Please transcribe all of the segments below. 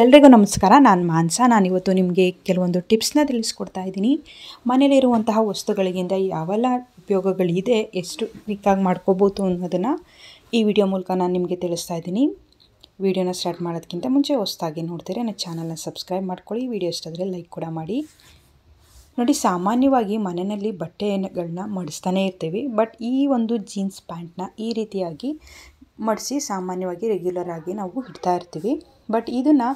ಎಲ್ರಿಗೂ ನಮಸ್ಕಾರ ನಾನು ನಾನು ಇವತ್ತು ನಿಮಗೆ ಕೆಲವೊಂದು ಟಿಪ್ಸ್ನ ತಿಳಿಸ್ಕೊಡ್ತಾ ಇದ್ದೀನಿ ಮನೇಲಿರುವಂತಹ ವಸ್ತುಗಳಿಗಿಂತ ಯಾವೆಲ್ಲ ಉಪಯೋಗಗಳಿದೆ ಎಷ್ಟು ಕ್ವಿಕ್ಕಾಗಿ ಮಾಡ್ಕೋಬೋದು ಅನ್ನೋದನ್ನು ಈ ವಿಡಿಯೋ ಮೂಲಕ ನಾನು ನಿಮಗೆ ತಿಳಿಸ್ತಾ ಇದ್ದೀನಿ ವಿಡಿಯೋನ ಸ್ಟಾರ್ಟ್ ಮಾಡೋದಕ್ಕಿಂತ ಮುಂಚೆ ಹೊಸ್ದಾಗಿ ನೋಡ್ತೀರಾ ನನ್ನ ಚಾನಲ್ನ ಸಬ್ಸ್ಕ್ರೈಬ್ ಮಾಡ್ಕೊಳ್ಳಿ ವಿಡಿಯೋ ಇಷ್ಟಾದರೆ ಲೈಕ್ ಕೂಡ ಮಾಡಿ ನೋಡಿ ಸಾಮಾನ್ಯವಾಗಿ ಮನೆಯಲ್ಲಿ ಬಟ್ಟೆಗಳನ್ನ ಮಡಿಸ್ತಾನೆ ಇರ್ತೀವಿ ಬಟ್ ಈ ಒಂದು ಜೀನ್ಸ್ ಪ್ಯಾಂಟ್ನ ಈ ರೀತಿಯಾಗಿ ಮಡಿಸಿ ಸಾಮಾನ್ಯವಾಗಿ ರೆಗ್ಯುಲರ್ ಆಗಿ ನಾವು ಇಡ್ತಾ ಇರ್ತೀವಿ ಬಟ್ ಇದನ್ನು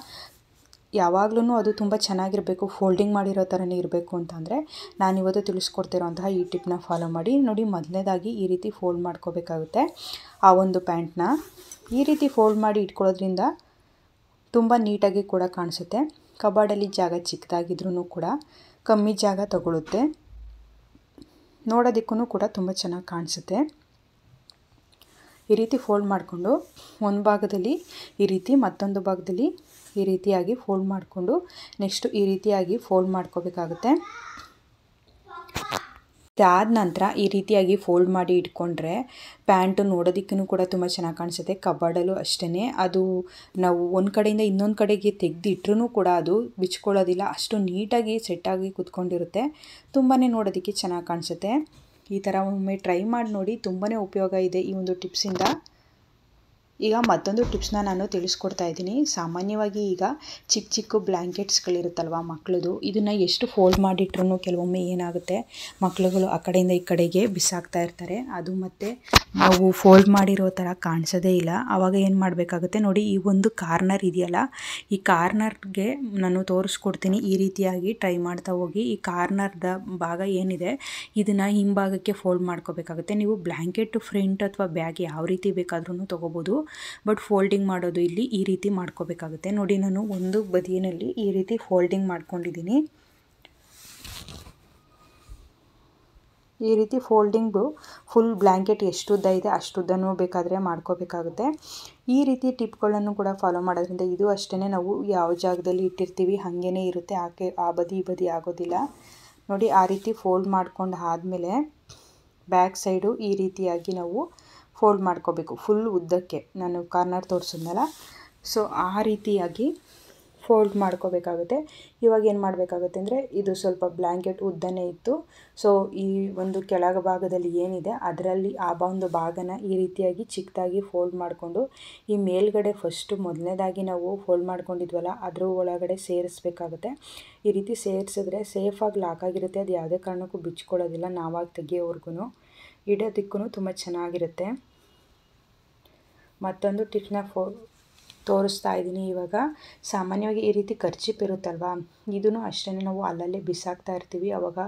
ಯಾವಾಗ್ಲೂ ಅದು ತುಂಬ ಚೆನ್ನಾಗಿರಬೇಕು ಫೋಲ್ಡಿಂಗ್ ಮಾಡಿರೋ ಥರನೇ ಇರಬೇಕು ಅಂತಂದರೆ ನಾನಿವತ್ತು ತಿಳಿಸ್ಕೊಡ್ತಿರೋಂತಹ ಈ ಟಿಪ್ನ ಫಾಲೋ ಮಾಡಿ ನೋಡಿ ಮೊದಲನೇದಾಗಿ ಈ ರೀತಿ ಫೋಲ್ಡ್ ಮಾಡ್ಕೋಬೇಕಾಗುತ್ತೆ ಆ ಒಂದು ಪ್ಯಾಂಟ್ನ ಈ ರೀತಿ ಫೋಲ್ಡ್ ಮಾಡಿ ಇಟ್ಕೊಳ್ಳೋದ್ರಿಂದ ತುಂಬ ನೀಟಾಗಿ ಕೂಡ ಕಾಣಿಸುತ್ತೆ ಕಬಾಡಲ್ಲಿ ಜಾಗ ಚಿಕ್ಕದಾಗಿದ್ರೂ ಕೂಡ ಕಮ್ಮಿ ಜಾಗ ತಗೊಳುತ್ತೆ ನೋಡೋದಕ್ಕೂ ಕೂಡ ತುಂಬ ಚೆನ್ನಾಗಿ ಕಾಣಿಸುತ್ತೆ ಈ ರೀತಿ ಫೋಲ್ಡ್ ಮಾಡಿಕೊಂಡು ಒಂದು ಭಾಗದಲ್ಲಿ ಈ ರೀತಿ ಮತ್ತೊಂದು ಭಾಗದಲ್ಲಿ ಈ ರೀತಿಯಾಗಿ ಫೋಲ್ಡ್ ಮಾಡಿಕೊಂಡು ನೆಕ್ಸ್ಟು ಈ ರೀತಿಯಾಗಿ ಫೋಲ್ಡ್ ಮಾಡ್ಕೋಬೇಕಾಗುತ್ತೆ ಅದಾದ ನಂತರ ಈ ರೀತಿಯಾಗಿ ಫೋಲ್ಡ್ ಮಾಡಿ ಇಟ್ಕೊಂಡ್ರೆ ಪ್ಯಾಂಟು ನೋಡೋದಕ್ಕೂ ಕೂಡ ತುಂಬ ಚೆನ್ನಾಗಿ ಕಾಣಿಸುತ್ತೆ ಕಬಾಡಲ್ಲೂ ಅಷ್ಟೇ ಅದು ನಾವು ಒಂದು ಕಡೆಯಿಂದ ಇನ್ನೊಂದು ಕಡೆಗೆ ತೆಗೆದಿಟ್ರೂ ಕೂಡ ಅದು ಬಿಚ್ಕೊಳ್ಳೋದಿಲ್ಲ ಅಷ್ಟು ನೀಟಾಗಿ ಸೆಟ್ಟಾಗಿ ಕೂತ್ಕೊಂಡಿರುತ್ತೆ ತುಂಬಾ ನೋಡೋದಕ್ಕೆ ಚೆನ್ನಾಗಿ ಕಾಣಿಸುತ್ತೆ ಈ ಥರ ಒಮ್ಮೆ ಟ್ರೈ ಮಾಡಿ ನೋಡಿ ತುಂಬಾ ಉಪಯೋಗ ಇದೆ ಈ ಒಂದು ಟಿಪ್ಸಿಂದ ಈಗ ಮತ್ತೊಂದು ಟಿಪ್ಸ್ನ ನಾನು ತಿಳಿಸ್ಕೊಡ್ತಾ ಇದ್ದೀನಿ ಸಾಮಾನ್ಯವಾಗಿ ಈಗ ಚಿಕ್ಕ ಚಿಕ್ಕ ಬ್ಲ್ಯಾಂಕೆಟ್ಸ್ಗಳಿರುತ್ತಲ್ವ ಮಕ್ಕಳದು ಇದನ್ನು ಎಷ್ಟು ಫೋಲ್ಡ್ ಮಾಡಿಟ್ರೂ ಕೆಲವೊಮ್ಮೆ ಏನಾಗುತ್ತೆ ಮಕ್ಕಳುಗಳು ಆ ಕಡೆಯಿಂದ ಈ ಕಡೆಗೆ ಬಿಸಾಕ್ತಾ ಇರ್ತಾರೆ ಅದು ಮತ್ತು ನಾವು ಫೋಲ್ಡ್ ಮಾಡಿರೋ ಥರ ಕಾಣಿಸೋದೇ ಇಲ್ಲ ಆವಾಗ ಏನು ಮಾಡಬೇಕಾಗುತ್ತೆ ನೋಡಿ ಈ ಒಂದು ಕಾರ್ನರ್ ಇದೆಯಲ್ಲ ಈ ಕಾರ್ನರ್ಗೆ ನಾನು ತೋರಿಸ್ಕೊಡ್ತೀನಿ ಈ ರೀತಿಯಾಗಿ ಟ್ರೈ ಮಾಡ್ತಾ ಹೋಗಿ ಈ ಕಾರ್ನರ್ದ ಭಾಗ ಏನಿದೆ ಇದನ್ನು ಹಿಂಭಾಗಕ್ಕೆ ಫೋಲ್ಡ್ ಮಾಡ್ಕೋಬೇಕಾಗುತ್ತೆ ನೀವು ಬ್ಲ್ಯಾಂಕೆಟ್ ಫ್ರಂಟ್ ಅಥವಾ ಬ್ಯಾಗ್ ಯಾವ ರೀತಿ ಬೇಕಾದ್ರೂ ತೊಗೋಬೋದು ಬಟ್ ಫೋಲ್ಡಿಂಗ್ ಮಾಡೋದು ಇಲ್ಲಿ ಈ ರೀತಿ ಮಾಡ್ಕೋಬೇಕಾಗುತ್ತೆ ನೋಡಿ ನಾನು ಒಂದು ಬದಿಯಲ್ಲಿ ಈ ರೀತಿ ಫೋಲ್ಡಿಂಗ್ ಮಾಡ್ಕೊಂಡಿದ್ದೀನಿ ಈ ರೀತಿ ಫೋಲ್ಡಿಂಗು ಫುಲ್ ಬ್ಲ್ಯಾಂಕೆಟ್ ಎಷ್ಟುದ್ದ ಇದೆ ಅಷ್ಟುದ್ದನೂ ಬೇಕಾದರೆ ಮಾಡ್ಕೋಬೇಕಾಗುತ್ತೆ ಈ ರೀತಿ ಟಿಪ್ಗಳನ್ನು ಕೂಡ ಫಾಲೋ ಮಾಡೋದ್ರಿಂದ ಇದು ಅಷ್ಟೇ ನಾವು ಯಾವ ಜಾಗದಲ್ಲಿ ಇಟ್ಟಿರ್ತೀವಿ ಹಾಗೇ ಇರುತ್ತೆ ಆಕೆ ಆ ಬದಿ ಈ ಬದಿ ಆಗೋದಿಲ್ಲ ನೋಡಿ ಆ ರೀತಿ ಫೋಲ್ಡ್ ಮಾಡ್ಕೊಂಡು ಆದಮೇಲೆ ಬ್ಯಾಕ್ ಸೈಡು ಈ ರೀತಿಯಾಗಿ ನಾವು ಫೋಲ್ಡ್ ಮಾಡ್ಕೋಬೇಕು ಫುಲ್ ಉದ್ದಕ್ಕೆ ನಾನು ಕಾರ್ನರ್ ತೋರಿಸಿದ್ನಲ್ಲ ಸೊ ಆ ರೀತಿಯಾಗಿ ಫೋಲ್ಡ್ ಮಾಡ್ಕೋಬೇಕಾಗುತ್ತೆ ಇವಾಗ ಏನು ಮಾಡಬೇಕಾಗುತ್ತೆ ಅಂದರೆ ಇದು ಸ್ವಲ್ಪ ಬ್ಲ್ಯಾಂಕೆಟ್ ಉದ್ದನೇ ಇತ್ತು ಸೊ ಈ ಒಂದು ಕೆಳಗ ಭಾಗದಲ್ಲಿ ಏನಿದೆ ಅದರಲ್ಲಿ ಆ ಒಂದು ಭಾಗನ ಈ ರೀತಿಯಾಗಿ ಚಿಕ್ಕದಾಗಿ ಫೋಲ್ಡ್ ಮಾಡಿಕೊಂಡು ಈ ಮೇಲ್ಗಡೆ ಫಸ್ಟು ಮೊದಲನೇದಾಗಿ ನಾವು ಫೋಲ್ಡ್ ಮಾಡ್ಕೊಂಡಿದ್ವಲ್ಲ ಅದ್ರ ಒಳಗಡೆ ಸೇರಿಸ್ಬೇಕಾಗುತ್ತೆ ಈ ರೀತಿ ಸೇರಿಸಿದ್ರೆ ಸೇಫಾಗಿ ಲಾಕ್ ಆಗಿರುತ್ತೆ ಅದು ಯಾವುದೇ ಕಾರಣಕ್ಕೂ ಬಿಚ್ಕೊಳ್ಳೋದಿಲ್ಲ ನಾವಾಗಿ ತೆಗಿಯೋವರೆಗೂ ಇಡೋದಕ್ಕೂ ತುಂಬ ಚೆನ್ನಾಗಿರುತ್ತೆ ಮತ್ತೊಂದು ಟಿಫ್ನ ಫೋ ತೋರಿಸ್ತಾ ಇದ್ದೀನಿ ಇವಾಗ ಸಾಮಾನ್ಯವಾಗಿ ಈ ರೀತಿ ಖರ್ಚಿಪ್ ಇರುತ್ತಲ್ವ ಇದನ್ನು ಅಷ್ಟೇ ನಾವು ಅಲ್ಲಲ್ಲೇ ಬಿಸಾಕ್ತಾ ಇರ್ತೀವಿ ಅವಾಗ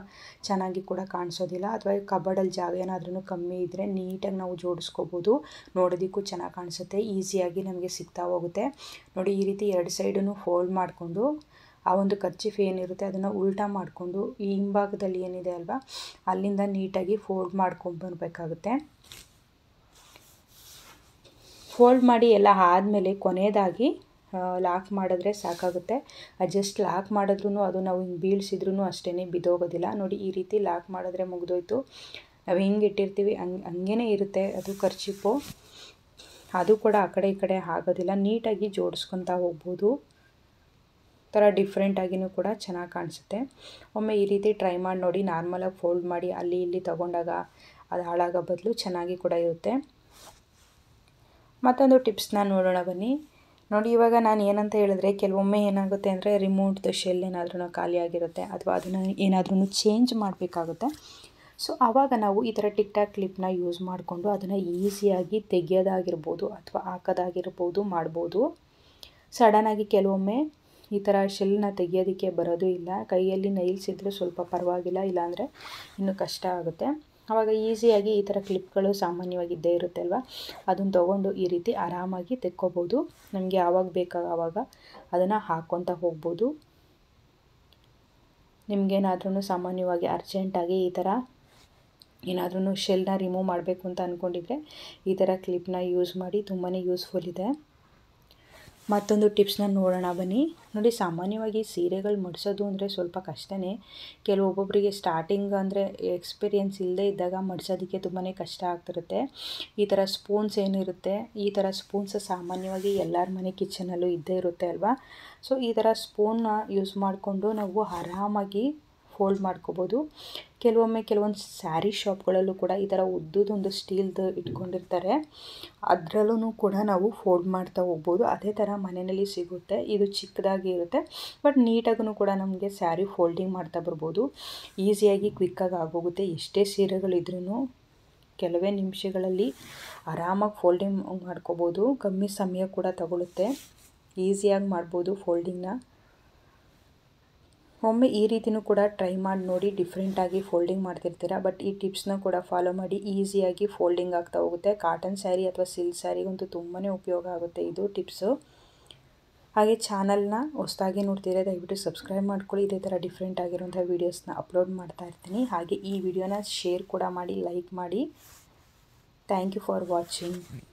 ಚೆನ್ನಾಗಿ ಕೂಡ ಕಾಣಿಸೋದಿಲ್ಲ ಅಥವಾ ಕಬರ್ಡಲ್ಲಿ ಜಾಗ ಏನಾದ್ರೂ ಕಮ್ಮಿ ಇದ್ದರೆ ನೀಟಾಗಿ ನಾವು ಜೋಡಿಸ್ಕೋಬೋದು ನೋಡೋದಕ್ಕೂ ಚೆನ್ನಾಗಿ ಕಾಣಿಸುತ್ತೆ ಈಸಿಯಾಗಿ ನಮಗೆ ಸಿಗ್ತಾ ಹೋಗುತ್ತೆ ನೋಡಿ ಈ ರೀತಿ ಎರಡು ಸೈಡನ್ನು ಫೋಲ್ಡ್ ಮಾಡಿಕೊಂಡು ಆ ಒಂದು ಕರ್ಚಿಫ್ ಏನಿರುತ್ತೆ ಅದನ್ನು ಉಲ್ಟಾ ಮಾಡಿಕೊಂಡು ಈ ಹಿಂಭಾಗದಲ್ಲಿ ಏನಿದೆ ಅಲ್ವಾ ಅಲ್ಲಿಂದ ನೀಟಾಗಿ ಫೋಲ್ಡ್ ಮಾಡ್ಕೊಂಡು ಬರಬೇಕಾಗುತ್ತೆ ಫೋಲ್ಡ್ ಮಾಡಿ ಎಲ್ಲ ಆದಮೇಲೆ ಕೊನೆಯದಾಗಿ ಲಾಕ್ ಮಾಡಿದ್ರೆ ಸಾಕಾಗುತ್ತೆ ಜಸ್ಟ್ ಲಾಕ್ ಮಾಡಿದ್ರೂ ಅದು ನಾವು ಹಿಂಗೆ ಬೀಳಿಸಿದ್ರೂ ಅಷ್ಟೇ ಬಿದ್ದೋಗೋದಿಲ್ಲ ನೋಡಿ ಈ ರೀತಿ ಲಾಕ್ ಮಾಡಿದ್ರೆ ಮುಗಿದೋಯ್ತು ನಾವು ಹೆಂಗೆ ಇಟ್ಟಿರ್ತೀವಿ ಹಂಗೆ ಹಂಗೇ ಇರುತ್ತೆ ಅದು ಖರ್ಚಿಪ್ಪು ಅದು ಕೂಡ ಆ ಕಡೆ ಈ ಕಡೆ ಆಗೋದಿಲ್ಲ ನೀಟಾಗಿ ಜೋಡಿಸ್ಕೊತಾ ಹೋಗ್ಬೋದು ಥರ ಡಿಫ್ರೆಂಟಾಗಿಯೂ ಕೂಡ ಚೆನ್ನಾಗಿ ಕಾಣಿಸುತ್ತೆ ಒಮ್ಮೆ ಈ ರೀತಿ ಟ್ರೈ ಮಾಡಿ ನೋಡಿ ನಾರ್ಮಲಾಗಿ ಫೋಲ್ಡ್ ಮಾಡಿ ಅಲ್ಲಿ ಇಲ್ಲಿ ತೊಗೊಂಡಾಗ ಅದು ಹಾಳಾಗೋ ಬದಲು ಚೆನ್ನಾಗಿ ಕೂಡ ಇರುತ್ತೆ ಮತ್ತೊಂದು ಟಿಪ್ಸ್ನ ನೋಡೋಣ ಬನ್ನಿ ನೋಡಿ ಇವಾಗ ನಾನು ಏನಂತ ಹೇಳಿದ್ರೆ ಕೆಲವೊಮ್ಮೆ ಏನಾಗುತ್ತೆ ಅಂದರೆ ರಿಮೋಟ್ ಶೆಲ್ ಏನಾದ್ರೂ ಖಾಲಿಯಾಗಿರುತ್ತೆ ಅಥವಾ ಅದನ್ನು ಏನಾದ್ರೂ ಚೇಂಜ್ ಮಾಡಬೇಕಾಗುತ್ತೆ ಸೊ ಆವಾಗ ನಾವು ಈ ಥರ ಟಿಕ್ ಟಾಕ್ ಕ್ಲಿಪ್ನ ಯೂಸ್ ಮಾಡಿಕೊಂಡು ಅದನ್ನು ಈಸಿಯಾಗಿ ತೆಗೆಯೋದಾಗಿರ್ಬೋದು ಅಥವಾ ಹಾಕೋದಾಗಿರ್ಬೋದು ಮಾಡ್ಬೋದು ಸಡನ್ನಾಗಿ ಕೆಲವೊಮ್ಮೆ ಈ ಥರ ಶೆಲ್ನ ತೆಗಿಯೋದಕ್ಕೆ ಬರೋದು ಇಲ್ಲ ಕೈಯಲ್ಲಿ ನೈಲ್ಸ್ ಸ್ವಲ್ಪ ಪರವಾಗಿಲ್ಲ ಇಲ್ಲಾಂದರೆ ಇನ್ನೂ ಕಷ್ಟ ಆಗುತ್ತೆ ಆವಾಗ ಈಸಿಯಾಗಿ ಈ ಥರ ಕ್ಲಿಪ್ಗಳು ಸಾಮಾನ್ಯವಾಗಿ ಇದ್ದೇ ಇರುತ್ತೆ ಅಲ್ವಾ ಅದನ್ನು ತೊಗೊಂಡು ಈ ರೀತಿ ಆರಾಮಾಗಿ ತೆಕ್ಕೋಬೋದು ನಮಗೆ ಯಾವಾಗ ಬೇಕಾಗ ಆವಾಗ ಅದನ್ನು ಹಾಕ್ಕೊತ ಹೋಗ್ಬೋದು ನಿಮಗೇನಾದ್ರೂ ಸಾಮಾನ್ಯವಾಗಿ ಅರ್ಜೆಂಟಾಗಿ ಈ ಥರ ಏನಾದ್ರೂ ಶೆಲ್ನ ರಿಮೂವ್ ಮಾಡಬೇಕು ಅಂತ ಅಂದ್ಕೊಂಡಿದ್ರೆ ಈ ಥರ ಕ್ಲಿಪ್ನ ಯೂಸ್ ಮಾಡಿ ತುಂಬಾ ಯೂಸ್ಫುಲ್ ಇದೆ ಮತ್ತೊಂದು ಟಿಪ್ಸ್ನ ನೋಡೋಣ ಬನ್ನಿ ನೋಡಿ ಸಾಮಾನ್ಯವಾಗಿ ಸೀರೆಗಳು ಮಡಿಸೋದು ಅಂದರೆ ಸ್ವಲ್ಪ ಕಷ್ಟನೇ ಕೆಲವೊಬ್ಬೊಬ್ಬರಿಗೆ ಸ್ಟಾರ್ಟಿಂಗ್ ಅಂದರೆ ಎಕ್ಸ್ಪೀರಿಯೆನ್ಸ್ ಇಲ್ಲದೆ ಇದ್ದಾಗ ಮಡಿಸೋದಕ್ಕೆ ತುಂಬಾ ಕಷ್ಟ ಆಗ್ತಿರುತ್ತೆ ಈ ಥರ ಸ್ಪೂನ್ಸ್ ಏನಿರುತ್ತೆ ಈ ಥರ ಸ್ಪೂನ್ಸ್ ಸಾಮಾನ್ಯವಾಗಿ ಎಲ್ಲರ ಮನೆ ಕಿಚನಲ್ಲೂ ಇದ್ದೇ ಇರುತ್ತೆ ಅಲ್ವಾ ಸೊ ಈ ಥರ ಸ್ಪೂನ್ನ ಯೂಸ್ ಮಾಡಿಕೊಂಡು ನಾವು ಆರಾಮಾಗಿ ಫೋಲ್ಡ್ ಮಾಡ್ಕೋಬೋದು ಕೆಲವೊಮ್ಮೆ ಕೆಲವೊಂದು ಸ್ಯಾರಿ ಶಾಪ್ಗಳಲ್ಲೂ ಕೂಡ ಈ ಥರ ಉದ್ದದೊಂದು ಸ್ಟೀಲ್ದು ಇಟ್ಕೊಂಡಿರ್ತಾರೆ ಅದರಲ್ಲೂ ಕೂಡ ನಾವು ಫೋಲ್ಡ್ ಮಾಡ್ತಾ ಹೋಗ್ಬೋದು ಅದೇ ಥರ ಮನೆಯಲ್ಲಿ ಸಿಗುತ್ತೆ ಇದು ಚಿಕ್ಕದಾಗಿ ಇರುತ್ತೆ ಬಟ್ ನೀಟಾಗೂ ಕೂಡ ನಮಗೆ ಸ್ಯಾರಿ ಫೋಲ್ಡಿಂಗ್ ಮಾಡ್ತಾ ಬರ್ಬೋದು ಈಸಿಯಾಗಿ ಕ್ವಿಕ್ಕಾಗಿ ಆಗೋಗುತ್ತೆ ಎಷ್ಟೇ ಸೀರೆಗಳಿದ್ರೂ ಕೆಲವೇ ನಿಮಿಷಗಳಲ್ಲಿ ಆರಾಮಾಗಿ ಫೋಲ್ಡಿಂಗ್ ಮಾಡ್ಕೋಬೋದು ಕಮ್ಮಿ ಸಮಯ ಕೂಡ ತಗೊಳುತ್ತೆ ಈಸಿಯಾಗಿ ಮಾಡ್ಬೋದು ಫೋಲ್ಡಿಂಗ್ನ ಒಮ್ಮೆ ಈ ರೀತಿಯೂ ಕೂಡ ಟ್ರೈ ಮಾಡಿ ನೋಡಿ ಡಿಫ್ರೆಂಟಾಗಿ ಫೋಲ್ಡಿಂಗ್ ಮಾಡ್ತಿರ್ತೀರ ಬಟ್ ಈ ಟಿಪ್ಸ್ನ ಕೂಡ ಫಾಲೋ ಮಾಡಿ ಈಸಿಯಾಗಿ ಫೋಲ್ಡಿಂಗ್ ಆಗ್ತಾ ಹೋಗುತ್ತೆ ಕಾಟನ್ ಸ್ಯಾರಿ ಅಥವಾ ಸಿಲ್ಕ್ ಸ್ಯಾರಿಗಂತೂ ತುಂಬಾ ಉಪಯೋಗ ಆಗುತ್ತೆ ಇದು ಟಿಪ್ಸು ಹಾಗೆ ಚಾನಲ್ನ ಹೊಸದಾಗಿ ನೋಡ್ತೀರಾ ದಯವಿಟ್ಟು ಸಬ್ಸ್ಕ್ರೈಬ್ ಮಾಡ್ಕೊಳ್ಳಿ ಇದೇ ಥರ ಡಿಫ್ರೆಂಟ್ ಆಗಿರುವಂಥ ವೀಡಿಯೋಸ್ನ ಅಪ್ಲೋಡ್ ಮಾಡ್ತಾ ಇರ್ತೀನಿ ಹಾಗೆ ಈ ವಿಡಿಯೋನ ಶೇರ್ ಕೂಡ ಮಾಡಿ ಲೈಕ್ ಮಾಡಿ ಥ್ಯಾಂಕ್ ಯು ಫಾರ್ ವಾಚಿಂಗ್